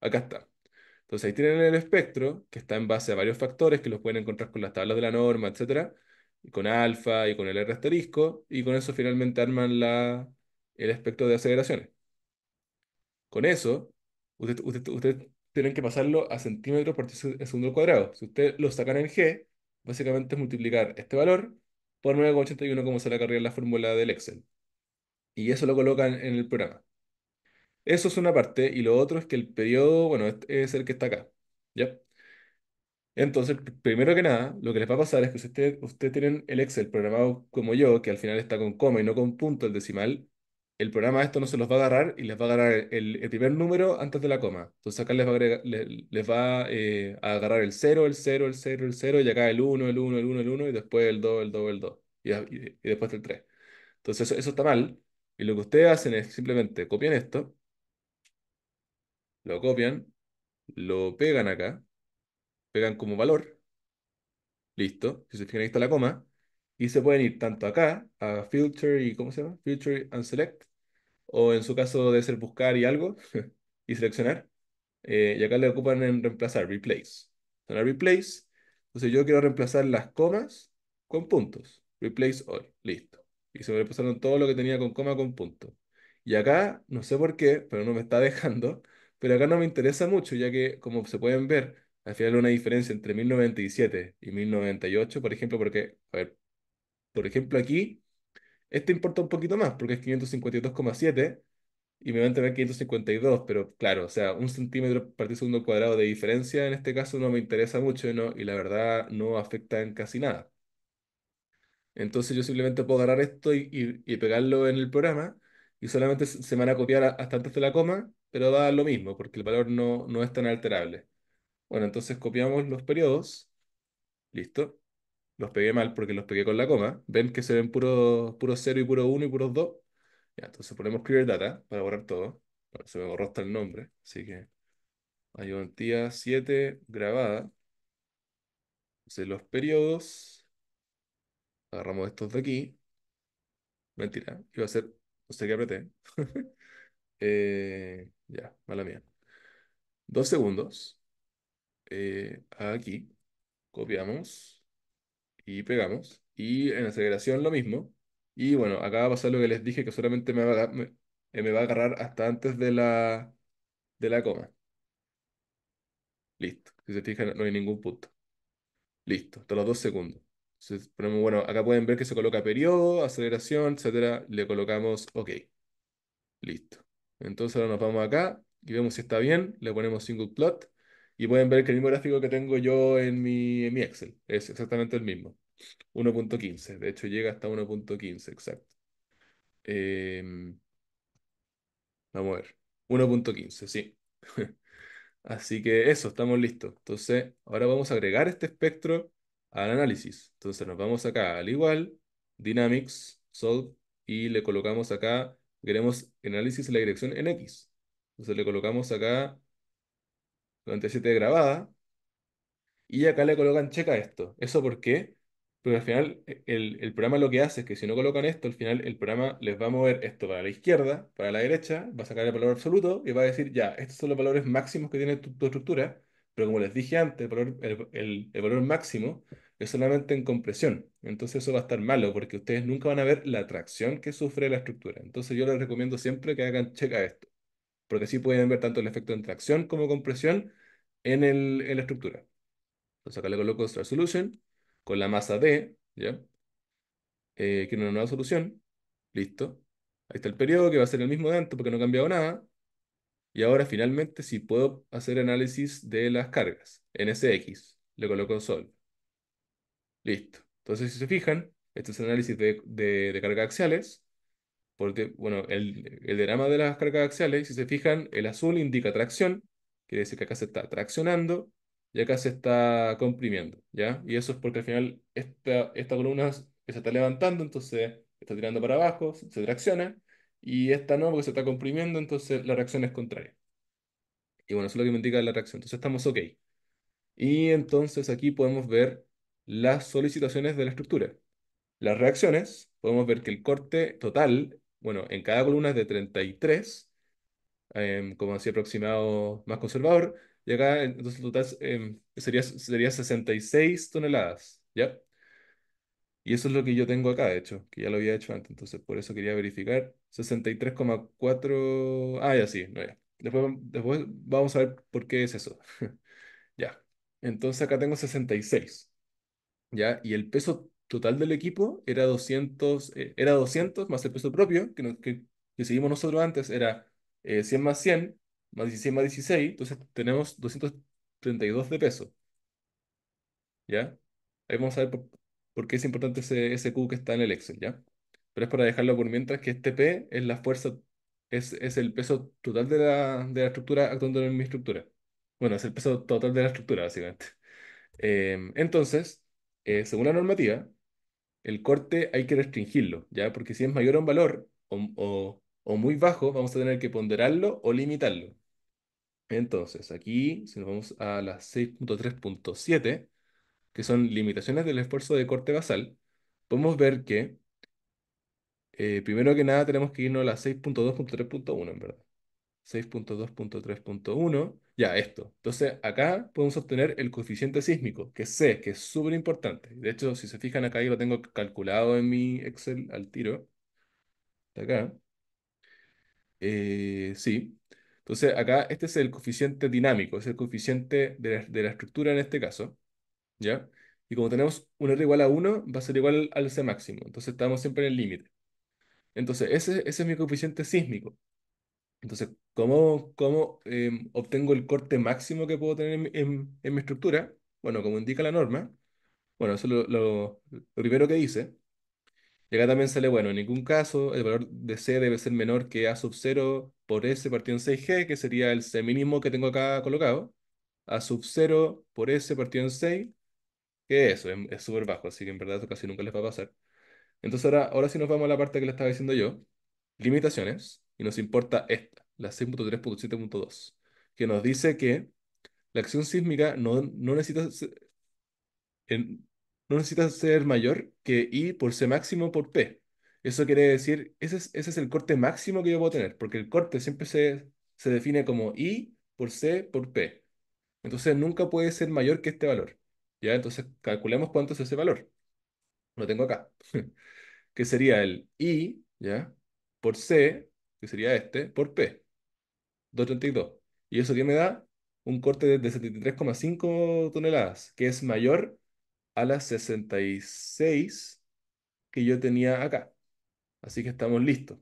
Acá está. Entonces ahí tienen el espectro, que está en base a varios factores que los pueden encontrar con las tablas de la norma, etcétera, y con alfa y con el R asterisco, y con eso finalmente arman la, el aspecto de aceleraciones. Con eso, Ustedes tienen que pasarlo a centímetros por segundo cuadrado. Si ustedes lo sacan en G, básicamente es multiplicar este valor por 9,81 como se a carrera la fórmula del Excel. Y eso lo colocan en el programa. Eso es una parte, y lo otro es que el periodo, bueno, este es el que está acá. ¿Ya? Entonces, primero que nada, lo que les va a pasar es que si ustedes tienen el Excel programado como yo, que al final está con coma y no con punto el decimal, el programa esto no se los va a agarrar y les va a agarrar el, primer número antes de la coma. Entonces acá les va a, les, va, eh, a agarrar el 0, el 0, el 0, el 0, y acá el 1, el 1, el 1, el 1, y después el 2, el 2, el 2, y, después el 3. Entonces eso, está mal, y lo que ustedes hacen es simplemente copian esto, lo copian, lo pegan acá, pegan como valor, listo, si se fijan ahí está la coma, y se pueden ir tanto acá, a Filter y, ¿cómo se llama? Filter and Select, o en su caso debe ser buscar y algo y seleccionar. Eh, y acá le ocupan en reemplazar, replace. Entonces, replace, entonces yo quiero reemplazar las comas con puntos. Replace all, listo. Y se me reemplazaron todo lo que tenía con coma con punto. Y acá, no sé por qué, pero no me está dejando, pero acá no me interesa mucho, ya que como se pueden ver, al final hay una diferencia entre 1097 y 1098, por ejemplo, porque, a ver, por ejemplo aquí, este importa un poquito más porque es 552,7 y me van a tener 552, pero claro, o sea, un centímetro partido segundo cuadrado de diferencia en este caso no me interesa mucho ¿no? y la verdad no afecta en casi nada. Entonces yo simplemente puedo agarrar esto y, pegarlo en el programa y solamente se van a copiar hasta antes de la coma, pero da lo mismo porque el valor no, no es tan alterable. Bueno, entonces copiamos los periodos. Listo los pegué mal porque los pegué con la coma. Ven que se ven puro puro 0 y puro 1 y puros 2. Ya, entonces ponemos clear data para borrar todo. se me borró hasta el nombre, así que día 7 grabada. Entonces los periodos, agarramos estos de aquí. Mentira, iba a ser, no sé qué apreté. Eh, ya, mala mía. Dos segundos. Eh, aquí, copiamos y pegamos. Y en aceleración lo mismo. Y bueno, acá va a pasar lo que les dije, que solamente me va a, eh, me, va a agarrar hasta antes de la, de la coma. Listo. Si se fijan, no hay ningún punto. Listo, hasta los dos segundos. Entonces bueno, acá pueden ver que se coloca periodo, aceleración, etcétera. Le colocamos OK. Listo. Entonces ahora nos vamos acá y vemos si está bien. Le ponemos single plot. Y pueden ver que el mismo gráfico que tengo yo en mi Excel es exactamente el mismo. 1.15, de hecho llega hasta 1.15, exacto. Em, vamos a ver, 1.15, sí. Así que eso, estamos listos. Entonces, ahora vamos a agregar este espectro al análisis. Entonces nos vamos acá al igual, Dynamics, Solve, y le colocamos acá, queremos análisis en la dirección en X. Entonces le colocamos acá 97 grabada, y acá le colocan checa esto. ¿Eso por qué? Porque al final eh, el, programa lo que hace es que si no colocan esto, al final el programa les va a mover esto para la izquierda, para la derecha, va a sacar el valor absoluto y va a decir, ya, estos son los valores máximos que tiene tu, estructura, pero como les dije antes, el valor, el, valor máximo es solamente en compresión. Entonces eso va a estar malo porque ustedes nunca van a ver la tracción que sufre la estructura. Entonces yo les recomiendo siempre que hagan check a esto, porque así pueden ver tanto el efecto en tracción como compresión en, el, en la estructura. Entonces acá le coloco otra Solution con la masa D, ¿ya? Eh, una nueva solución. Listo. Ahí está el periodo, que va a ser el mismo de antes porque no ha cambiado nada. Y ahora finalmente si puedo hacer análisis de las cargas. En X, le coloco sol. Listo. Entonces si se fijan, este es el análisis de, de, cargas axiales. Porque, bueno, el, el diagrama de las cargas axiales, si se fijan, el azul indica tracción, quiere decir que acá se está traccionando, y acá se está comprimiendo, ¿ya? Y eso es porque al final esta, esta columna se está levantando, entonces está tirando para abajo, se, reacciona. tracciona, y esta no, porque se está comprimiendo, entonces la reacción es contraria. Y bueno, eso es lo que me indica la reacción. Entonces estamos ok. Y entonces aquí podemos ver las solicitaciones de la estructura. Las reacciones, podemos ver que el corte total, bueno, en cada columna es de 33, em, como así aproximado más conservador, y acá, entonces, total em, sería, sería 66 toneladas, ¿ya? Y eso es lo que yo tengo acá, de hecho, que ya lo había hecho antes, entonces por eso quería verificar. 63,4... Ah, ya sí, no, ya. Después, después vamos a ver por qué es eso. ya. Entonces acá tengo 66. ¿Ya? Y el peso total del equipo era 200, eh, era 200 más el peso propio, que, que, que seguimos nosotros antes, era 100 eh, más 100, más 16 más 16, entonces tenemos 232 de peso. ¿Ya? Ahí vamos a ver por, qué es importante ese, Q que está en el Excel, ¿ya? Pero es para dejarlo por mientras que este P es la fuerza, es, es el peso total de la, de estructura actuando en mi estructura. Bueno, es el peso total de la estructura, básicamente. Em, entonces, eh, según la normativa, el corte hay que restringirlo, ¿ya? Porque si es mayor a un valor o muy bajo, vamos a tener que ponderarlo o limitarlo. Entonces, aquí, si nos vamos a la 6.3.7, que son limitaciones del esfuerzo de corte basal, podemos ver que eh, primero que nada tenemos que irnos a la 6.2.3.1, en verdad. 6.2.3.1, ya esto. Entonces, acá podemos obtener el coeficiente sísmico, que sé que es súper importante. De hecho, si se fijan acá, yo lo tengo calculado en mi Excel al tiro. de acá. Eh, sí, entonces, acá este es el coeficiente dinámico, es el coeficiente de la, estructura en este caso, ¿ya? Y como tenemos un R igual a 1, va a ser igual al C máximo. Entonces, estamos siempre en el límite. Entonces, ese, ese es mi coeficiente sísmico. Entonces, ¿cómo, cómo em, obtengo el corte máximo que puedo tener en, mi estructura? Bueno, como indica la norma, bueno, eso es lo, lo primero que dice. Y acá también sale, bueno, en ningún caso el valor de C debe ser menor que A sub 0 por S partido en 6G, que sería el C mínimo que tengo acá colocado. A sub 0 por S partido en 6, que eso, em, es súper bajo, así que en verdad eso casi nunca les va a pasar. Entonces ahora, ahora sí nos vamos a la parte que le estaba diciendo yo, limitaciones, y nos importa esta, la 6.3.7.2, que nos dice que la acción sísmica no, no necesita... En, no necesita ser mayor que I por C máximo por P. Eso quiere decir, ese es, ese es el corte máximo que yo puedo tener, porque el corte siempre se, se define como I por C por P. Entonces nunca puede ser mayor que este valor. ¿ya? Entonces calculemos cuánto es ese valor. Lo tengo acá, que sería el I ¿ya? por C, que sería este, por P, 232. ¿Y eso qué me da? Un corte de 73,5 toneladas, que es mayor a las 66 que yo tenía acá. Así que estamos listos.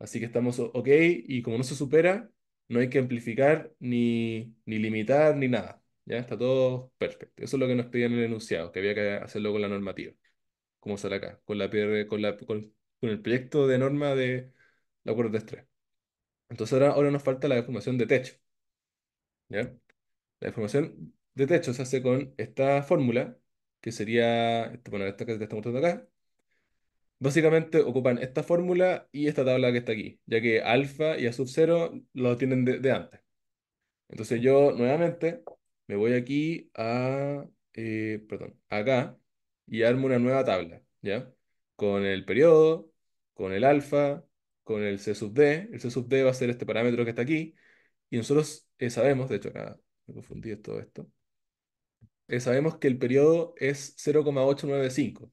Así que estamos ok y como no se supera, no hay que amplificar ni, ni limitar ni nada. Ya está todo perfecto. Eso es lo que nos pedían en el enunciado, que había que hacerlo con la normativa. Como sale acá, con la PR, con, la, con, el proyecto de norma de la acuerdo de estrés. Entonces ahora, ahora nos falta la deformación de techo. La deformación de techo se hace con esta fórmula, que sería, este, bueno, este esta que te está mostrando acá, básicamente ocupan esta fórmula y esta tabla que está aquí, ya que alfa y a sub 0 lo tienen de, antes. Entonces yo nuevamente me voy aquí a, eh, perdón, acá y armo una nueva tabla, ¿ya? Con el periodo, con el alfa, con el C sub D. El C sub D va a ser este parámetro que está aquí. Y nosotros eh, sabemos, de hecho acá me confundí todo esto, eh, sabemos que el periodo es 0,895.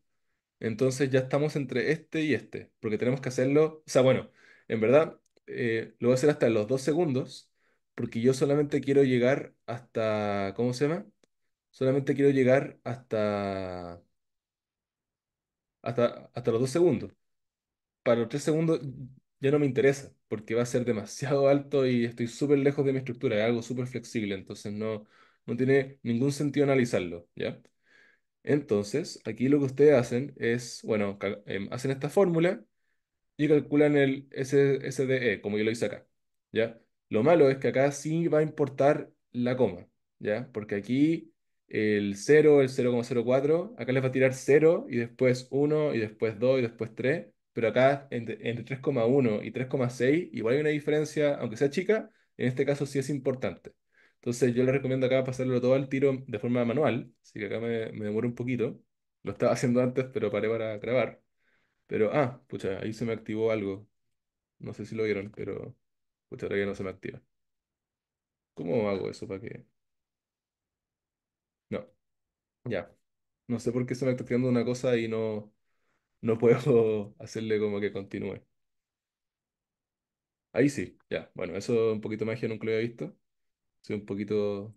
Entonces ya estamos entre este y este, porque tenemos que hacerlo, o sea, bueno, en verdad, eh, lo voy a hacer hasta los dos segundos, porque yo solamente quiero llegar hasta, ¿cómo se llama? Solamente quiero llegar hasta, hasta, hasta los dos segundos. Para los tres segundos ya no me interesa, porque va a ser demasiado alto y estoy súper lejos de mi estructura, es algo súper flexible, entonces no, no tiene ningún sentido analizarlo, ¿ya? Entonces, aquí lo que ustedes hacen es, bueno, em, hacen esta fórmula y calculan el SDE, como yo lo hice acá, ¿ya? Lo malo es que acá sí va a importar la coma, ¿ya? Porque aquí el 0, el 0,04, acá les va a tirar 0 y después 1 y después 2 y después 3, pero acá entre, entre 3,1 y 3,6 igual hay una diferencia, aunque sea chica, en este caso sí es importante. Entonces yo le recomiendo acá pasarlo todo al tiro de forma manual, así que acá me, me demoro un poquito. Lo estaba haciendo antes, pero paré para grabar. Pero, ah, pucha, ahí se me activó algo. No sé si lo vieron, pero pucha, ahora ya no se me activa. ¿Cómo hago eso para que...? No, ya. No sé por qué se me está activando una cosa y no, no puedo hacerle como que continúe. Ahí sí, ya. Bueno, eso un poquito más magia nunca lo había visto. Soy un poquito.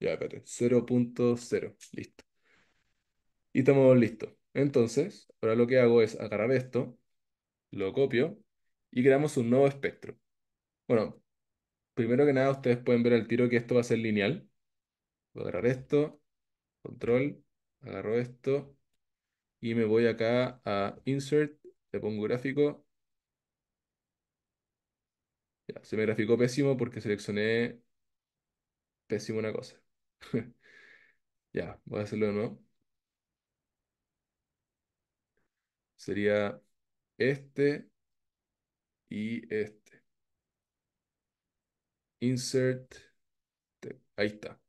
Ya, espérate. 0.0. Listo. Y estamos listos. Entonces, ahora lo que hago es agarrar esto, lo copio y creamos un nuevo espectro. Bueno, primero que nada, ustedes pueden ver al tiro que esto va a ser lineal. Voy a agarrar esto, control, agarro esto y me voy acá a insert, le pongo gráfico. Ya, se me graficó pésimo porque seleccioné pésimo una cosa. Ya, voy a hacerlo de nuevo. Sería este y este. Insert. Ahí está.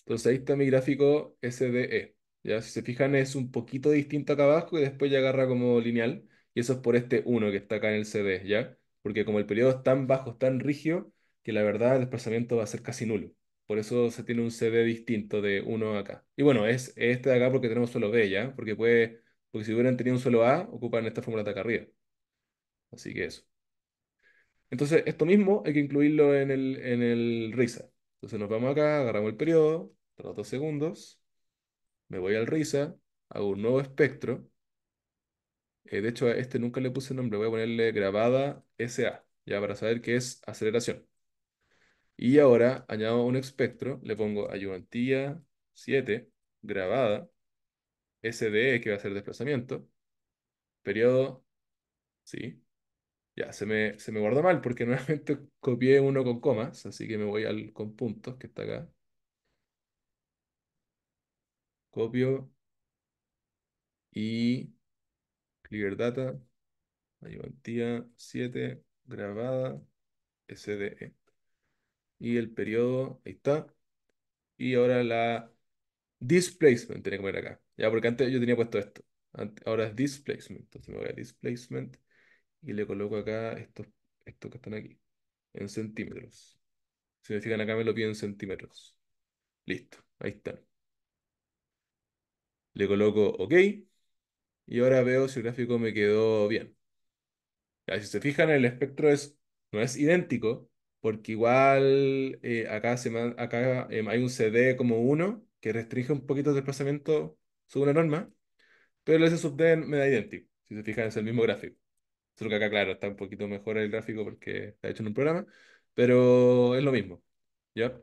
Entonces ahí está mi gráfico SDE. Ya, si se fijan, es un poquito distinto acá abajo y después ya agarra como lineal. Y eso es por este 1 que está acá en el CD, e, ¿ya? Porque como el periodo es tan bajo, es tan rígido, que la verdad el desplazamiento va a ser casi nulo. Por eso se tiene un CD distinto de uno acá. Y bueno, es este de acá porque tenemos solo B ya, porque puede, porque si hubieran tenido un solo A, ocupan esta fórmula de acá arriba. Así que eso. Entonces, esto mismo hay que incluirlo en el, en el RISA. Entonces nos vamos acá, agarramos el periodo, tras dos segundos, me voy al RISA, hago un nuevo espectro. Eh, de hecho, a este nunca le puse nombre, voy a ponerle grabada SA, ya para saber qué es aceleración. Y ahora añado un espectro, le pongo ayudantía 7, grabada, SDE que va a ser desplazamiento, periodo, sí. Ya, se me, se me guardó mal porque nuevamente copié uno con comas, así que me voy al con puntos que está acá. Copio y clear data, ayudantía 7, grabada, SDE y el periodo, ahí está. Y ahora la displacement tiene que ver acá. Ya, porque antes yo tenía puesto esto. ahora es displacement. Entonces me voy a displacement y le coloco acá estos, que están aquí. En centímetros. Si me fijan acá me lo piden en centímetros. Listo, ahí están. Le coloco OK. Y ahora veo si el gráfico me quedó bien. si se fijan, el espectro es, no es idéntico, porque igual eh, acá, se acá em, hay un CD como uno que restringe un poquito el desplazamiento según la norma, pero el SD me da idéntico, si se fijan es el mismo gráfico. Solo que acá, claro, está un poquito mejor el gráfico porque está hecho en un programa, pero es lo mismo, ¿ya?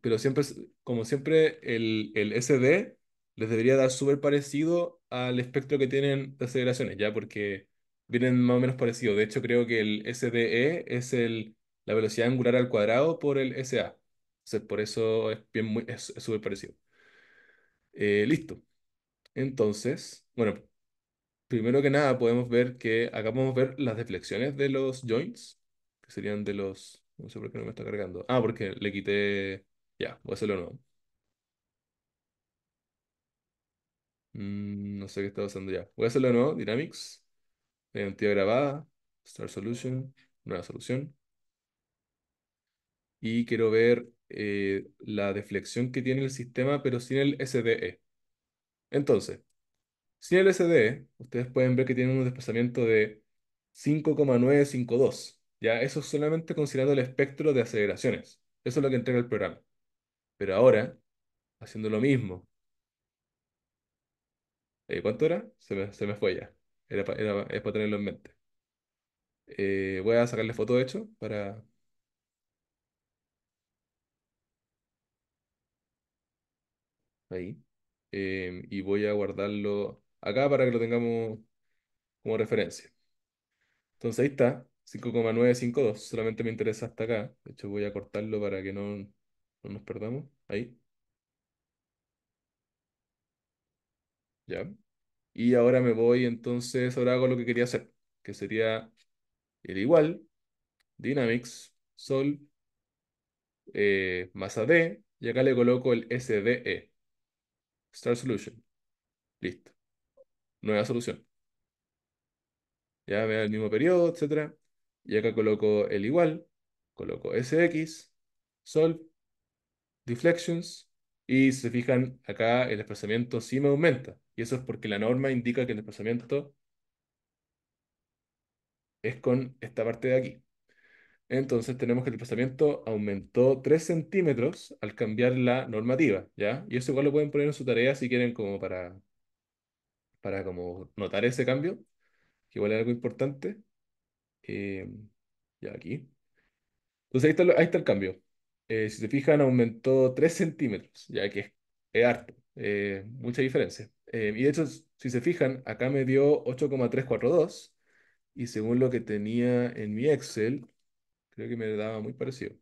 Pero siempre, como siempre, el, el SD les debería dar súper parecido al espectro que tienen las aceleraciones, ¿ya? Porque vienen más o menos parecidos. De hecho, creo que el SDE es el la velocidad angular al cuadrado por el SA. por eso es bien muy, súper parecido. Eh, listo. Entonces, bueno, primero que nada podemos ver que acá podemos ver las deflexiones de los joints, que serían de los... No sé por qué no me está cargando. Ah, porque le quité... Ya, voy a hacerlo nuevo. Mm, no sé qué está pasando ya. Voy a hacerlo nuevo. Dynamics. Identidad eh, grabada. Start Solution. Nueva solución y quiero ver eh, la deflexión que tiene el sistema, pero sin el SDE. Entonces, sin el SDE, ustedes pueden ver que tiene un desplazamiento de 5,952. Ya, eso solamente considerando el espectro de aceleraciones. Eso es lo que entrega el programa. Pero ahora, haciendo lo mismo. Eh, ¿Cuánto era? Se me, fue ya. Era, es para tenerlo en mente. Eh, voy a sacarle foto de hecho para ahí. Em, y voy a guardarlo acá para que lo tengamos como referencia. Entonces ahí está, 5,952. Solamente me interesa hasta acá. De hecho, voy a cortarlo para que no, nos perdamos. Ahí. Ya. Y ahora me voy, entonces, ahora hago lo que quería hacer, que sería el igual, dynamics, sol, eh, masa D, y acá le coloco el SDE. Start solution. Listo. Nueva solución. Ya veo el mismo periodo, etc. Y acá coloco el igual, coloco SX, solve, deflections, y si se fijan, acá el desplazamiento sí me aumenta. Y eso es porque la norma indica que el desplazamiento es con esta parte de aquí. Entonces tenemos que el desplazamiento aumentó 3 centímetros al cambiar la normativa, ¿ya? Y eso igual lo pueden poner en su tarea si quieren como para, para como notar ese cambio, que igual es algo importante. Eh, ya aquí. Entonces ahí está, el cambio. Eh, si se fijan, aumentó 3 centímetros, ya que es, harto, eh, mucha diferencia. y de hecho, si se fijan, acá me dio 8,342 y según lo que tenía en mi Excel, Creo que me daba muy parecido.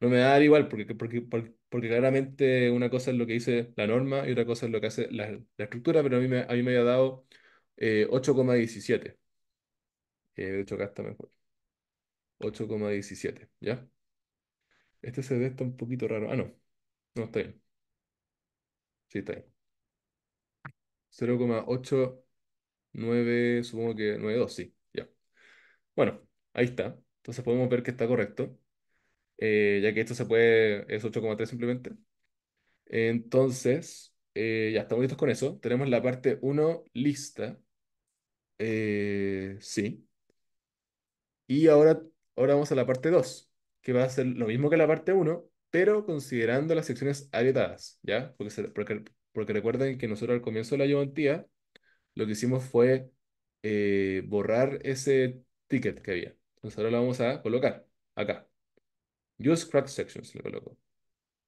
No me da igual, porque, porque, porque, claramente una cosa es lo que dice la norma y otra cosa es lo que hace la, estructura, pero a mí me, había dado 8,17. Eh, de hecho, acá está mejor. 8,17, ¿ya? Este se ve está un poquito raro. Ah, no. No, está bien. Sí, está bien. 0,89, supongo que 92, sí, ya. Bueno, ahí está. Entonces podemos ver que está correcto, eh, ya que esto se puede, es 8,3 simplemente. Entonces, eh, ya estamos listos con eso. Tenemos la parte 1 lista. Eh, sí. Y ahora, ahora vamos a la parte 2, que va a ser lo mismo que la parte 1, pero considerando las secciones abiertas, ¿ya? Porque, porque, porque, recuerden que nosotros al comienzo de la ayudantía, lo que hicimos fue borrar ese ticket que había. Entonces ahora la vamos a colocar acá. Use craft sections, le coloco.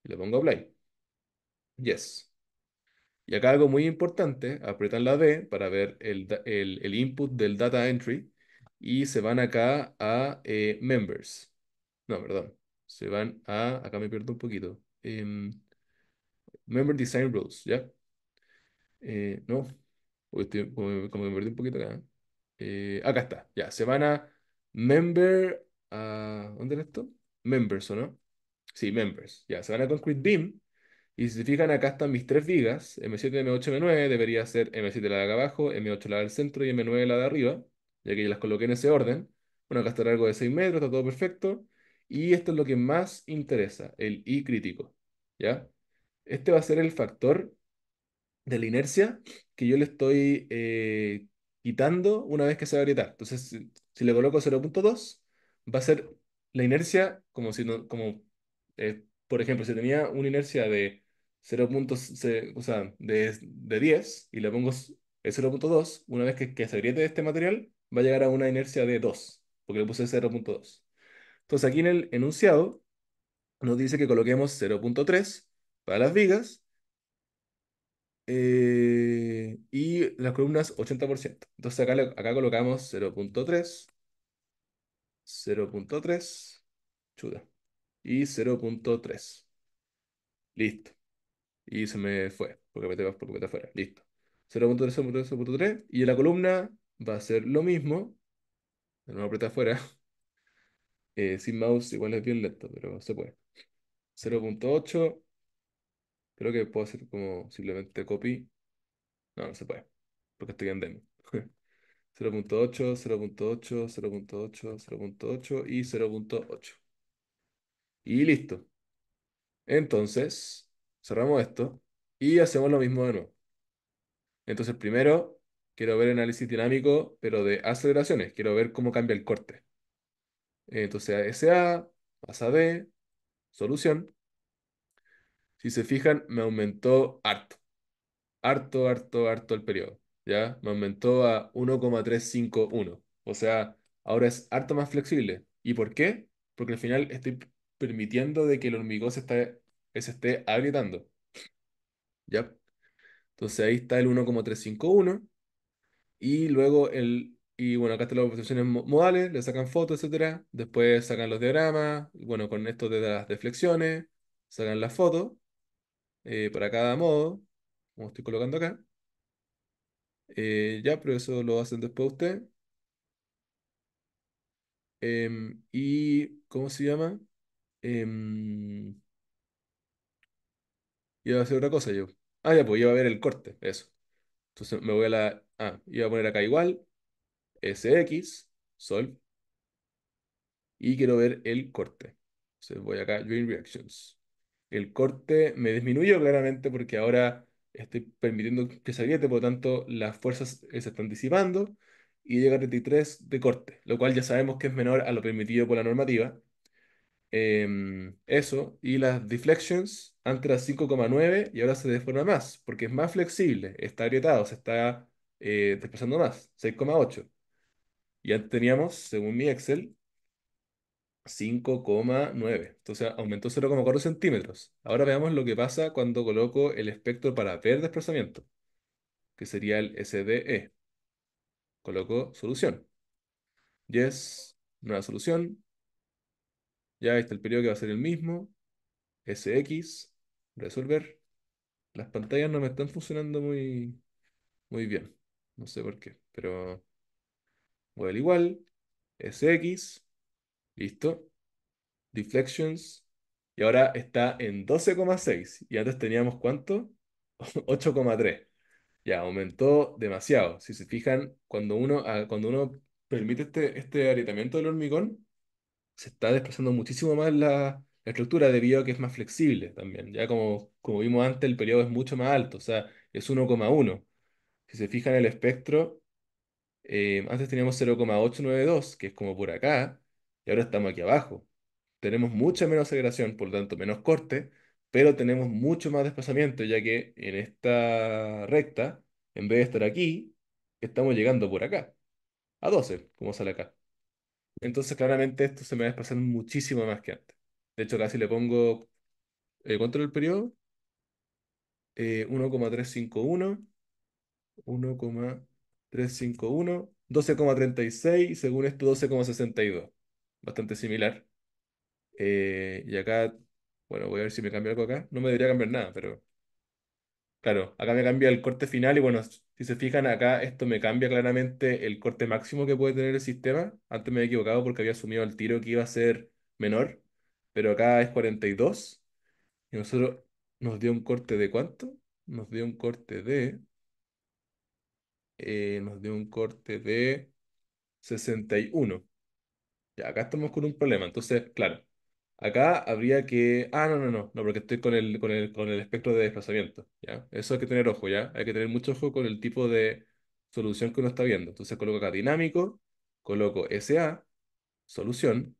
Y le pongo apply. Yes. Y acá algo muy importante, aprietan la D para ver el, input del data entry y se van acá a eh, members. No, perdón. Se van a, acá me pierdo un poquito. Em, member design rules, ¿ya? Eh, no, como, me perdí un poquito acá. Eh, acá está, ya. Se van a Member. Ah, ¿Dónde era esto? Members, ¿o no? Sí, members. Ya, se van a Concrete Beam. Y si se fijan, acá están mis tres vigas. M7, M8, M9. Debería ser M7 la de acá abajo, M8 la del centro y M9 la de arriba. Ya que yo las coloqué en ese orden. Bueno, acá está largo de 6 metros, está todo perfecto. Y esto es lo que más interesa, el I crítico. ¿Ya? Este va a ser el factor de la inercia que yo le estoy eh, quitando una vez que se va a gritar. Entonces, si le coloco 0.2, va a ser la inercia como si como, eh, por ejemplo, si tenía una inercia de o sea, de, 10 y le pongo 0.2, una vez que, se agriete este material, va a llegar a una inercia de 2, porque le puse 0.2. Entonces aquí en el enunciado nos dice que coloquemos 0.3 para las vigas eh, y las columnas 80%. Entonces acá, acá colocamos 0.3, 0.3, Chuda y 0.3. Listo. Y se me fue, porque me por te afuera. Listo. 0.3, 0.3, y en la columna va a ser lo mismo. De nuevo aprieta afuera. Eh, sin mouse igual es bien lento, pero se puede. 0.8, Creo que puedo hacer como simplemente copy. No, no se puede, porque estoy en demo. 0.8, 0.8, 0.8, 0.8 y 0.8. Y listo. Entonces, cerramos esto y hacemos lo mismo de nuevo. Entonces, primero, quiero ver análisis dinámico, pero de aceleraciones. Quiero ver cómo cambia el corte. Entonces, SA, pasa B, solución. Si se fijan, me aumentó harto. Harto, harto, harto el periodo. ¿Ya? Me aumentó a 1,351. O sea, ahora es harto más flexible. ¿Y por qué? Porque al final estoy permitiendo de que el hormigón se, se esté agrietando. ¿Ya? Entonces ahí está el 1,351. Y luego el. Y bueno, acá están las observaciones modales, le sacan fotos, etc. Después sacan los diagramas. bueno, con esto de las deflexiones, sacan las fotos. Eh, para cada modo, como estoy colocando acá. Eh, ya, pero eso lo hacen después usted. Em, y, ¿cómo se llama? Em, iba a hacer otra cosa yo. Ah, ya, pues iba a ver el corte, eso. Entonces me voy a la... Ah, iba a poner acá igual, SX, Sol. Y quiero ver el corte. Entonces voy acá, Join Reactions el corte me disminuyó claramente porque ahora estoy permitiendo que se agriete, por lo tanto las fuerzas eh, se están disipando y llega a 33 de corte, lo cual ya sabemos que es menor a lo permitido por la normativa. Em, eso, y las deflections antes era 5,9 y ahora se deforma más, porque es más flexible, está agrietado, se está eh, desplazando más, 6,8. Y antes teníamos, según mi Excel, 5,9. Entonces aumentó 0,4 centímetros. Ahora veamos lo que pasa cuando coloco el espectro para ver desplazamiento, que sería el SDE. Coloco solución. Yes, nueva solución. Ya está el periodo que va a ser el mismo. SX, resolver. Las pantallas no me están funcionando muy, muy bien. No sé por qué, pero... Igual igual. SX, ¿Listo? Deflections. Y ahora está en 12,6. Y antes teníamos cuánto? 8,3. Ya, aumentó demasiado. Si se fijan, cuando uno, ah, cuando uno permite este, este agrietamiento del hormigón, se está desplazando muchísimo más la, estructura debido a que es más flexible también. Ya como, como vimos antes, el periodo es mucho más alto, o sea, es 1,1. Si se fijan en el espectro, eh, antes teníamos 0,892, que es como por acá, y ahora estamos aquí abajo. Tenemos mucha menos aceleración, por lo tanto menos corte, pero tenemos mucho más desplazamiento, ya que en esta recta, en vez de estar aquí, estamos llegando por acá, a 12, como sale acá. Entonces, claramente, esto se me va a desplazar muchísimo más que antes. De hecho, casi le pongo, eh, el control del periodo? 1,351, 1,351, 12,36, según esto 12,62 bastante similar. Eh, y acá, bueno, voy a ver si me cambia algo acá. No me debería cambiar nada, pero claro, acá me cambia el corte final y bueno, si se fijan acá, esto me cambia claramente el corte máximo que puede tener el sistema. Antes me había equivocado porque había asumido el tiro que iba a ser menor, pero acá es 42. Y nosotros nos dio un corte de cuánto? Nos dio un corte de... Eh, nos dio un corte de 61 acá estamos con un problema. Entonces, claro, acá habría que. Ah, no, no, no, no, porque estoy con el, con el, espectro de desplazamiento. ¿ya? Eso hay que tener ojo, ¿ya? Hay que tener mucho ojo con el tipo de solución que uno está viendo. Entonces coloco acá dinámico, coloco SA, solución,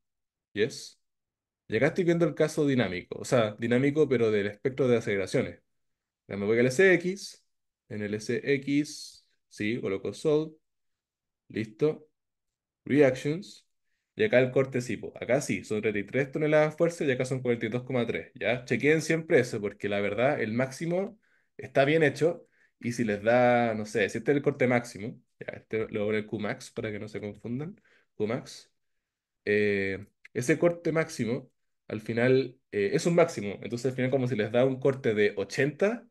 yes. Y acá estoy viendo el caso dinámico, o sea, dinámico pero del espectro de aceleraciones. Ya me voy al SX, en el SX, sí, coloco solve, listo. Reactions, y acá el corte sí, acá sí, son 33 toneladas de fuerza y acá son 42,3. ¿ya? Chequeen siempre eso, porque la verdad, el máximo está bien hecho y si les da, no sé, si este es el corte máximo, ya, este lo abre el Qmax para que no se confundan, Qmax, eh, ese corte máximo al final eh, es un máximo, entonces al final como si les da un corte de 80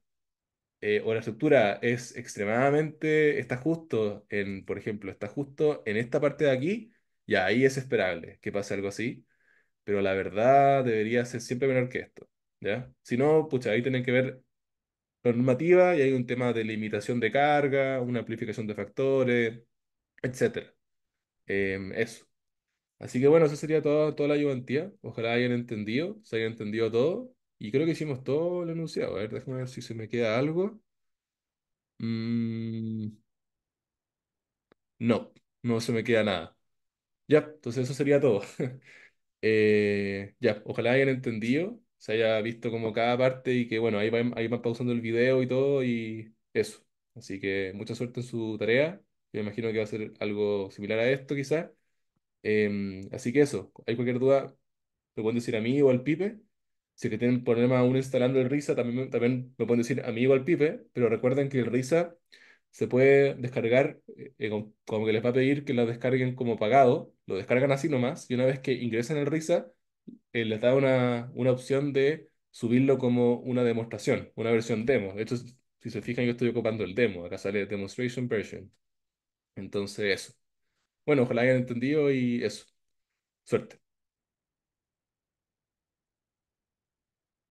eh, o la estructura es extremadamente, está justo en, por ejemplo, está justo en esta parte de aquí, y ahí es esperable que pase algo así, pero la verdad debería ser siempre menor que esto, ¿ya? Si no, pucha, ahí tienen que ver normativa y hay un tema de limitación de carga, una amplificación de factores, etc. Em, eso. Así que bueno, eso sería todo, toda la ayudantía. Ojalá hayan entendido, se hayan entendido todo. Y creo que hicimos todo lo enunciado. A ver, déjame ver si se me queda algo. Mm. No, no se me queda nada. Ya, entonces eso sería todo. Eh, ya, ojalá hayan entendido, se haya visto como cada parte y que bueno, ahí van, ahí pausando el video y todo y eso. Así que mucha suerte en su tarea. Yo me imagino que va a ser algo similar a esto quizás. Em, así que eso, hay cualquier duda, lo pueden decir a mí o al Pipe. Si que tienen problemas aún instalando el RISA, también, también me pueden decir a mí o al Pipe, pero recuerden que el RISA se puede descargar, eh, eh, como que les va a pedir que lo descarguen como pagado, lo descargan así nomás, y una vez que ingresen el RISA, eh, les da una, una opción de subirlo como una demostración, una versión demo. De hecho, si se fijan, yo estoy ocupando el demo, acá sale Demonstration Version. Entonces, eso. Bueno, ojalá hayan entendido y eso. Suerte.